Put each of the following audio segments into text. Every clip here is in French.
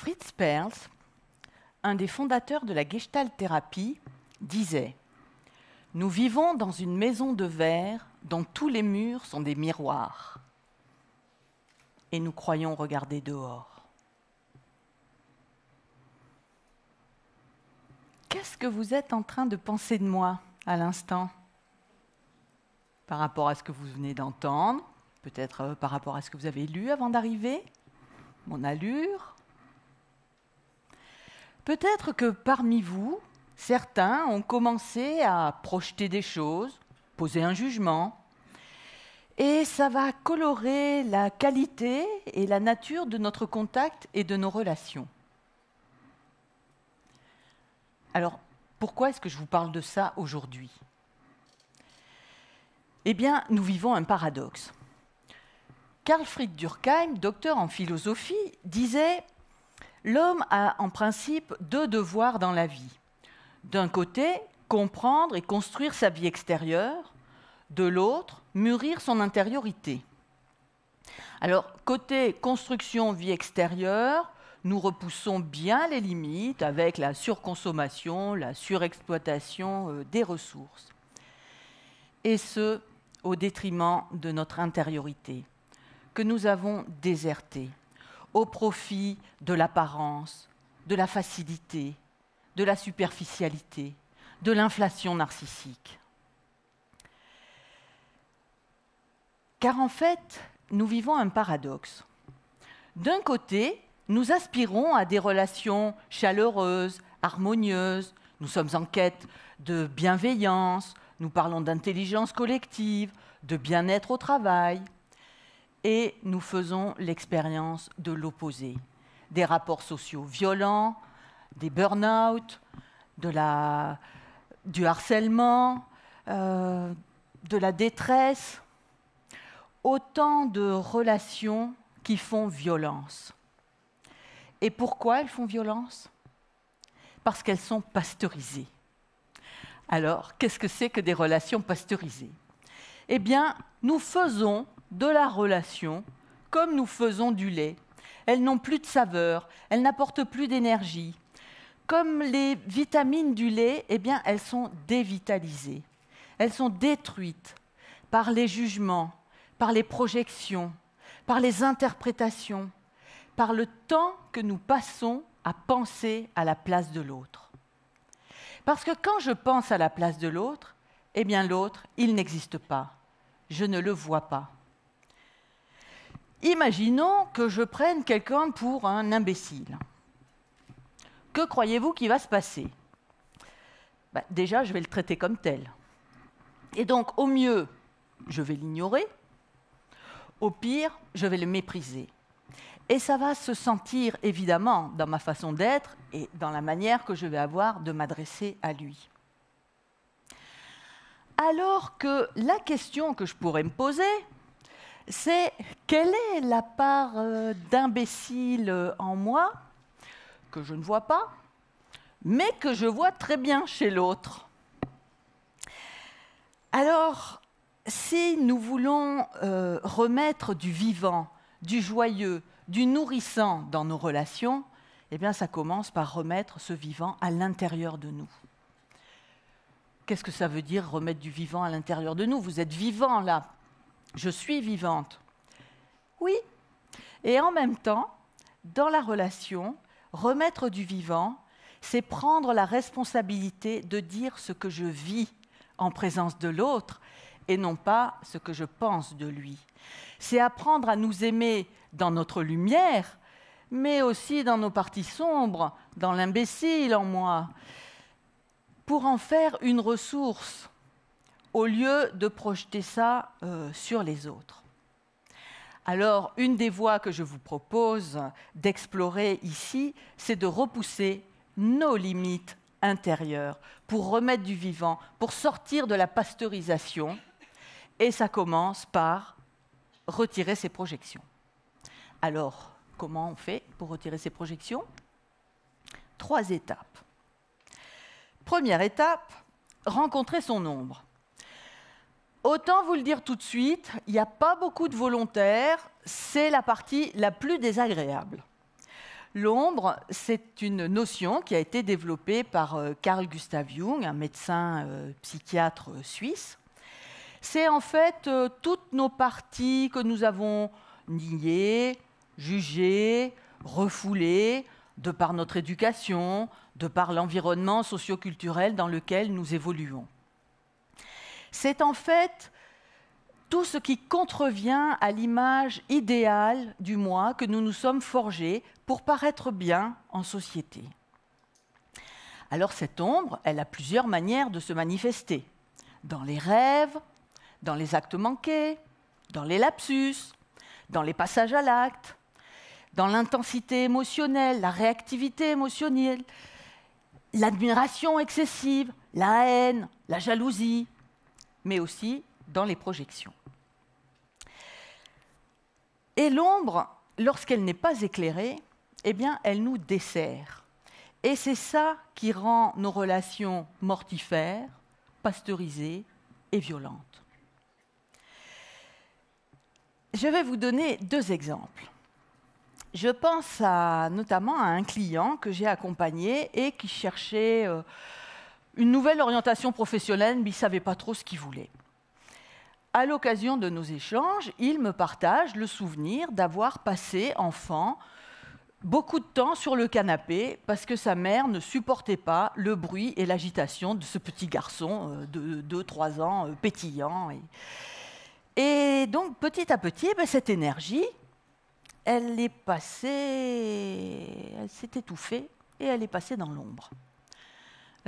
Fritz Perls, un des fondateurs de la Gestalt-thérapie, disait Nous vivons dans une maison de verre dont tous les murs sont des miroirs. Et nous croyons regarder dehors. Qu'est-ce que vous êtes en train de penser de moi à l'instant Par rapport à ce que vous venez d'entendre, peut-être euh, par rapport à ce que vous avez lu avant d'arriver, mon allure, Peut-être que parmi vous, certains ont commencé à projeter des choses, poser un jugement, et ça va colorer la qualité et la nature de notre contact et de nos relations. Alors, pourquoi est-ce que je vous parle de ça aujourd'hui Eh bien, nous vivons un paradoxe. Karl Fried Durkheim, docteur en philosophie, disait L'homme a en principe deux devoirs dans la vie. D'un côté, comprendre et construire sa vie extérieure, de l'autre, mûrir son intériorité. Alors, côté construction vie extérieure, nous repoussons bien les limites avec la surconsommation, la surexploitation euh, des ressources. Et ce, au détriment de notre intériorité, que nous avons désertée au profit de l'apparence, de la facilité, de la superficialité, de l'inflation narcissique. Car en fait, nous vivons un paradoxe. D'un côté, nous aspirons à des relations chaleureuses, harmonieuses, nous sommes en quête de bienveillance, nous parlons d'intelligence collective, de bien-être au travail, et nous faisons l'expérience de l'opposé. Des rapports sociaux violents, des burn-out, du harcèlement, euh, de la détresse, autant de relations qui font violence. Et pourquoi elles font violence Parce qu'elles sont pasteurisées. Alors, qu'est-ce que c'est que des relations pasteurisées Eh bien, nous faisons de la relation, comme nous faisons du lait. Elles n'ont plus de saveur, elles n'apportent plus d'énergie. Comme les vitamines du lait, eh bien, elles sont dévitalisées. Elles sont détruites par les jugements, par les projections, par les interprétations, par le temps que nous passons à penser à la place de l'autre. Parce que quand je pense à la place de l'autre, eh bien l'autre, il n'existe pas. Je ne le vois pas. Imaginons que je prenne quelqu'un pour un imbécile. Que croyez-vous qui va se passer bah, Déjà, je vais le traiter comme tel. Et donc, au mieux, je vais l'ignorer. Au pire, je vais le mépriser. Et ça va se sentir évidemment dans ma façon d'être et dans la manière que je vais avoir de m'adresser à lui. Alors que la question que je pourrais me poser, c'est quelle est la part euh, d'imbécile euh, en moi que je ne vois pas, mais que je vois très bien chez l'autre Alors, si nous voulons euh, remettre du vivant, du joyeux, du nourrissant dans nos relations, eh bien, ça commence par remettre ce vivant à l'intérieur de nous. Qu'est-ce que ça veut dire remettre du vivant à l'intérieur de nous Vous êtes vivant là. Je suis vivante. Oui. Et en même temps, dans la relation, remettre du vivant, c'est prendre la responsabilité de dire ce que je vis en présence de l'autre et non pas ce que je pense de lui. C'est apprendre à nous aimer dans notre lumière, mais aussi dans nos parties sombres, dans l'imbécile en moi, pour en faire une ressource, au lieu de projeter ça euh, sur les autres. Alors, une des voies que je vous propose d'explorer ici, c'est de repousser nos limites intérieures pour remettre du vivant, pour sortir de la pasteurisation. Et ça commence par retirer ses projections. Alors, comment on fait pour retirer ses projections Trois étapes. Première étape, rencontrer son ombre. Autant vous le dire tout de suite, il n'y a pas beaucoup de volontaires, c'est la partie la plus désagréable. L'ombre, c'est une notion qui a été développée par euh, Carl Gustav Jung, un médecin euh, psychiatre euh, suisse. C'est en fait toutes nos parties que nous avons niées, jugées, refoulées, de par notre éducation, de par l'environnement socioculturel dans lequel nous évoluons. C'est en fait tout ce qui contrevient à l'image idéale du moi que nous nous sommes forgés pour paraître bien en société. Alors cette ombre, elle a plusieurs manières de se manifester. Dans les rêves, dans les actes manqués, dans les lapsus, dans les passages à l'acte, dans l'intensité émotionnelle, la réactivité émotionnelle, l'admiration excessive, la haine, la jalousie, mais aussi dans les projections. Et l'ombre, lorsqu'elle n'est pas éclairée, eh bien, elle nous dessert. Et c'est ça qui rend nos relations mortifères, pasteurisées et violentes. Je vais vous donner deux exemples. Je pense notamment à un client que j'ai accompagné et qui cherchait... Euh, une nouvelle orientation professionnelle, mais il ne savait pas trop ce qu'il voulait. À l'occasion de nos échanges, il me partage le souvenir d'avoir passé, enfant, beaucoup de temps sur le canapé parce que sa mère ne supportait pas le bruit et l'agitation de ce petit garçon euh, de 2-3 ans euh, pétillant. Et donc, petit à petit, ben, cette énergie, elle est passée, elle s'est étouffée et elle est passée dans l'ombre.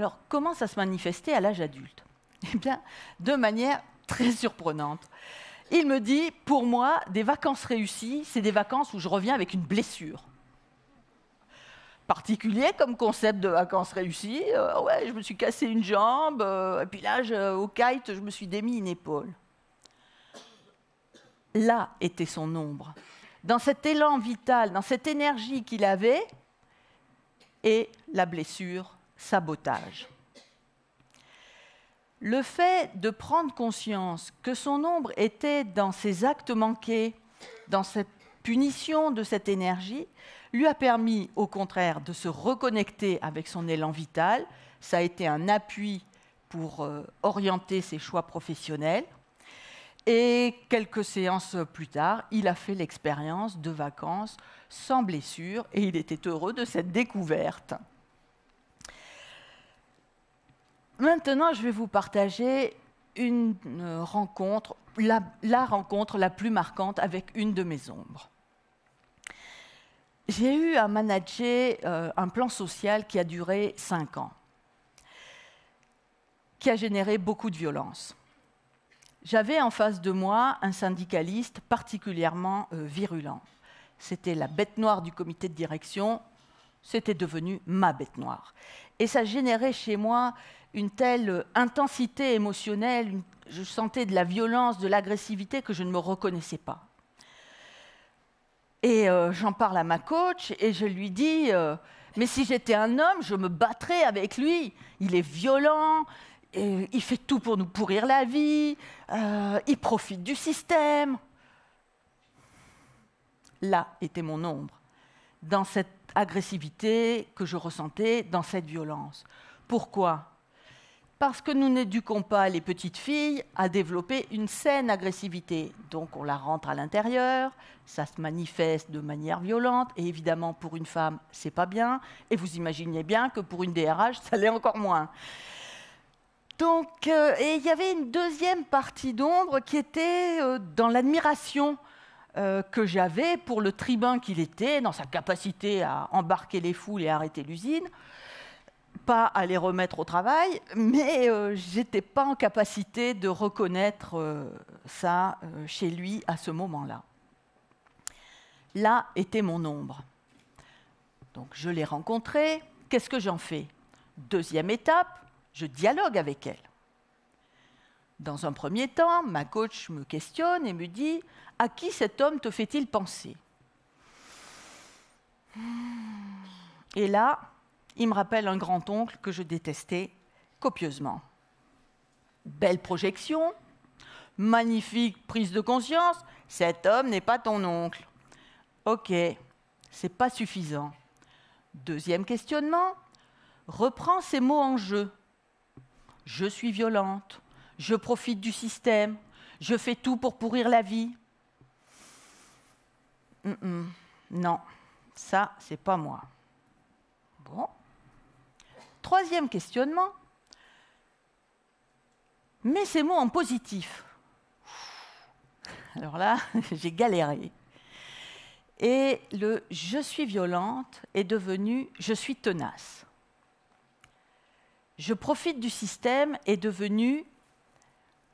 Alors, comment ça se manifestait à l'âge adulte Eh bien, de manière très surprenante. Il me dit, pour moi, des vacances réussies, c'est des vacances où je reviens avec une blessure. Particulier comme concept de vacances réussies. Euh, ouais, je me suis cassé une jambe, euh, et puis là, au kite, je me suis démis une épaule. Là était son ombre. Dans cet élan vital, dans cette énergie qu'il avait, et la blessure sabotage. Le fait de prendre conscience que son ombre était dans ses actes manqués, dans cette punition de cette énergie, lui a permis au contraire de se reconnecter avec son élan vital. Ça a été un appui pour euh, orienter ses choix professionnels. Et quelques séances plus tard, il a fait l'expérience de vacances sans blessure et il était heureux de cette découverte. Maintenant, je vais vous partager une euh, rencontre, la, rencontre la plus marquante avec une de mes ombres. J'ai eu à manager euh, un plan social qui a duré cinq ans, qui a généré beaucoup de violence. J'avais en face de moi un syndicaliste particulièrement euh, virulent. C'était la bête noire du comité de direction, c'était devenu ma bête noire. Et ça générait chez moi une telle intensité émotionnelle, je sentais de la violence, de l'agressivité que je ne me reconnaissais pas. Et euh, j'en parle à ma coach et je lui dis, euh, mais si j'étais un homme, je me battrais avec lui. Il est violent, et il fait tout pour nous pourrir la vie, euh, il profite du système. Là était mon ombre dans cette agressivité que je ressentais, dans cette violence. Pourquoi Parce que nous n'éduquons pas les petites filles à développer une saine agressivité. Donc on la rentre à l'intérieur, ça se manifeste de manière violente, et évidemment pour une femme, c'est pas bien, et vous imaginez bien que pour une DRH, ça l'est encore moins. Donc, euh, et il y avait une deuxième partie d'ombre qui était euh, dans l'admiration euh, que j'avais pour le tribun qu'il était, dans sa capacité à embarquer les foules et arrêter l'usine, pas à les remettre au travail, mais euh, j'étais pas en capacité de reconnaître euh, ça chez lui à ce moment-là. Là était mon ombre. Donc je l'ai rencontrée, qu'est-ce que j'en fais Deuxième étape, je dialogue avec elle. Dans un premier temps, ma coach me questionne et me dit à qui cet homme te fait-il penser Et là, il me rappelle un grand-oncle que je détestais copieusement. Belle projection, magnifique prise de conscience, cet homme n'est pas ton oncle. Ok, c'est pas suffisant. Deuxième questionnement, reprends ces mots en jeu. Je suis violente, je profite du système, je fais tout pour pourrir la vie, non, ça, c'est pas moi. Bon. Troisième questionnement. Mets ces mots en positif. Alors là, j'ai galéré. Et le je suis violente est devenu je suis tenace. Je profite du système est devenu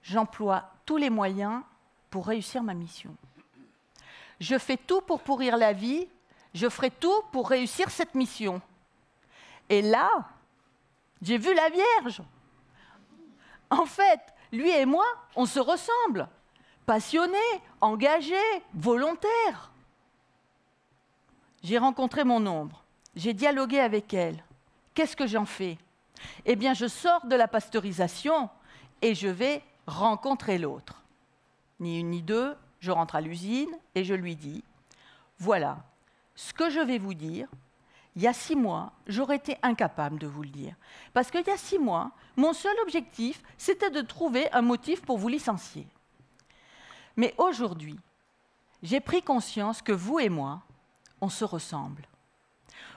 j'emploie tous les moyens pour réussir ma mission je fais tout pour pourrir la vie, je ferai tout pour réussir cette mission. Et là, j'ai vu la Vierge. En fait, lui et moi, on se ressemble. passionné, engagé, volontaire. J'ai rencontré mon ombre. J'ai dialogué avec elle. Qu'est-ce que j'en fais Eh bien, je sors de la pasteurisation et je vais rencontrer l'autre. Ni une ni deux, je rentre à l'usine et je lui dis, voilà, ce que je vais vous dire, il y a six mois, j'aurais été incapable de vous le dire. Parce qu'il y a six mois, mon seul objectif, c'était de trouver un motif pour vous licencier. Mais aujourd'hui, j'ai pris conscience que vous et moi, on se ressemble.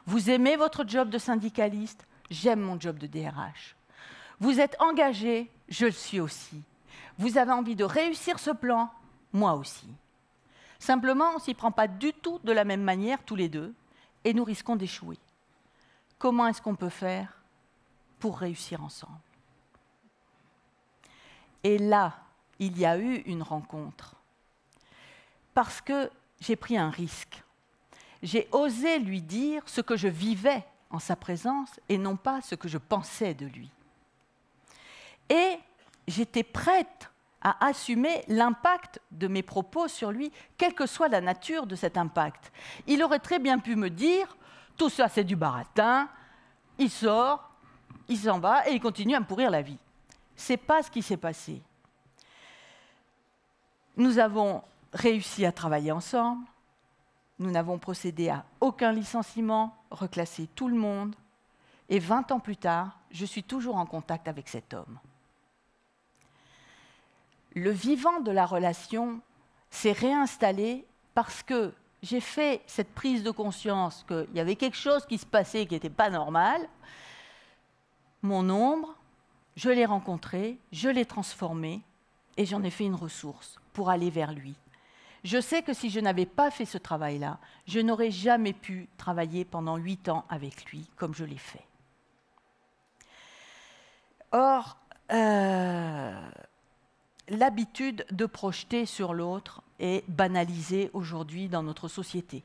Vous aimez votre job de syndicaliste, j'aime mon job de DRH. Vous êtes engagé, je le suis aussi. Vous avez envie de réussir ce plan, moi aussi. Simplement, on s'y prend pas du tout de la même manière tous les deux, et nous risquons d'échouer. Comment est-ce qu'on peut faire pour réussir ensemble Et là, il y a eu une rencontre, parce que j'ai pris un risque. J'ai osé lui dire ce que je vivais en sa présence et non pas ce que je pensais de lui. Et j'étais prête à assumer l'impact de mes propos sur lui, quelle que soit la nature de cet impact. Il aurait très bien pu me dire, tout ça c'est du baratin, il sort, il s'en va et il continue à me pourrir la vie. C'est pas ce qui s'est passé. Nous avons réussi à travailler ensemble. Nous n'avons procédé à aucun licenciement, reclassé tout le monde. Et 20 ans plus tard, je suis toujours en contact avec cet homme le vivant de la relation s'est réinstallé parce que j'ai fait cette prise de conscience qu'il y avait quelque chose qui se passait qui n'était pas normal. Mon ombre, je l'ai rencontré, je l'ai transformé et j'en ai fait une ressource pour aller vers lui. Je sais que si je n'avais pas fait ce travail-là, je n'aurais jamais pu travailler pendant huit ans avec lui comme je l'ai fait. Or, euh, l'habitude de projeter sur l'autre est banalisée aujourd'hui dans notre société.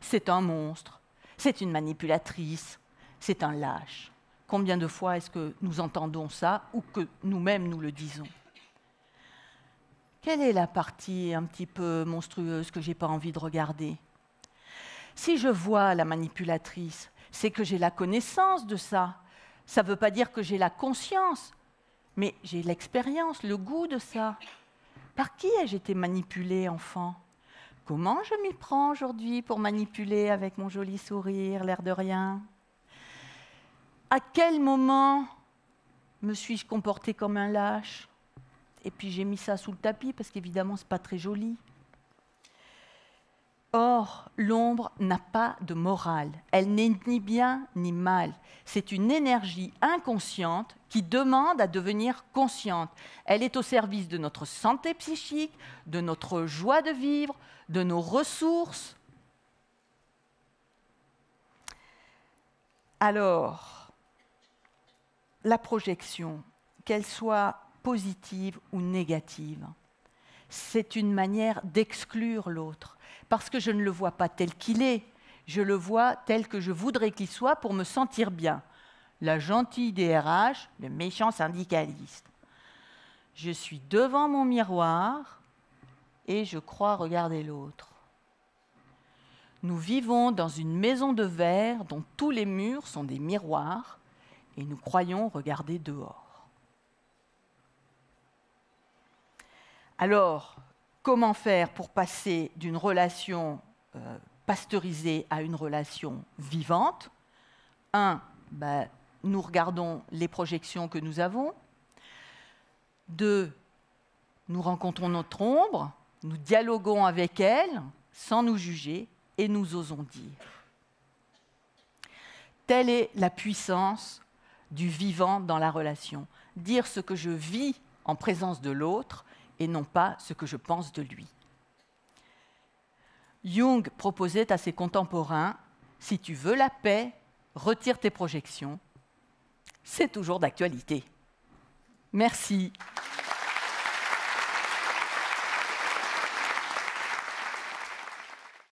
C'est un monstre, c'est une manipulatrice, c'est un lâche. Combien de fois est-ce que nous entendons ça ou que nous-mêmes nous le disons Quelle est la partie un petit peu monstrueuse que n'ai pas envie de regarder Si je vois la manipulatrice, c'est que j'ai la connaissance de ça. Ça ne veut pas dire que j'ai la conscience, mais j'ai l'expérience, le goût de ça. Par qui ai-je été manipulée, enfant Comment je m'y prends aujourd'hui pour manipuler avec mon joli sourire, l'air de rien À quel moment me suis-je comportée comme un lâche Et puis j'ai mis ça sous le tapis parce qu'évidemment, ce n'est pas très joli. Or, l'ombre n'a pas de morale, elle n'est ni bien ni mal. C'est une énergie inconsciente qui demande à devenir consciente. Elle est au service de notre santé psychique, de notre joie de vivre, de nos ressources. Alors, la projection, qu'elle soit positive ou négative, c'est une manière d'exclure l'autre, parce que je ne le vois pas tel qu'il est, je le vois tel que je voudrais qu'il soit pour me sentir bien. La gentille DRH, le méchant syndicaliste. Je suis devant mon miroir et je crois regarder l'autre. Nous vivons dans une maison de verre dont tous les murs sont des miroirs et nous croyons regarder dehors. Alors, comment faire pour passer d'une relation euh, pasteurisée à une relation vivante Un, ben, nous regardons les projections que nous avons. Deux, nous rencontrons notre ombre, nous dialoguons avec elle sans nous juger et nous osons dire. Telle est la puissance du vivant dans la relation. Dire ce que je vis en présence de l'autre et non pas ce que je pense de lui. Jung proposait à ses contemporains, si tu veux la paix, retire tes projections. C'est toujours d'actualité. Merci.